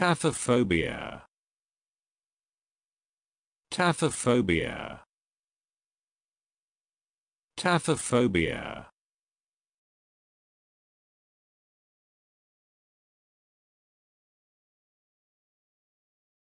Taphophobia. Taphophobia. Taphophobia.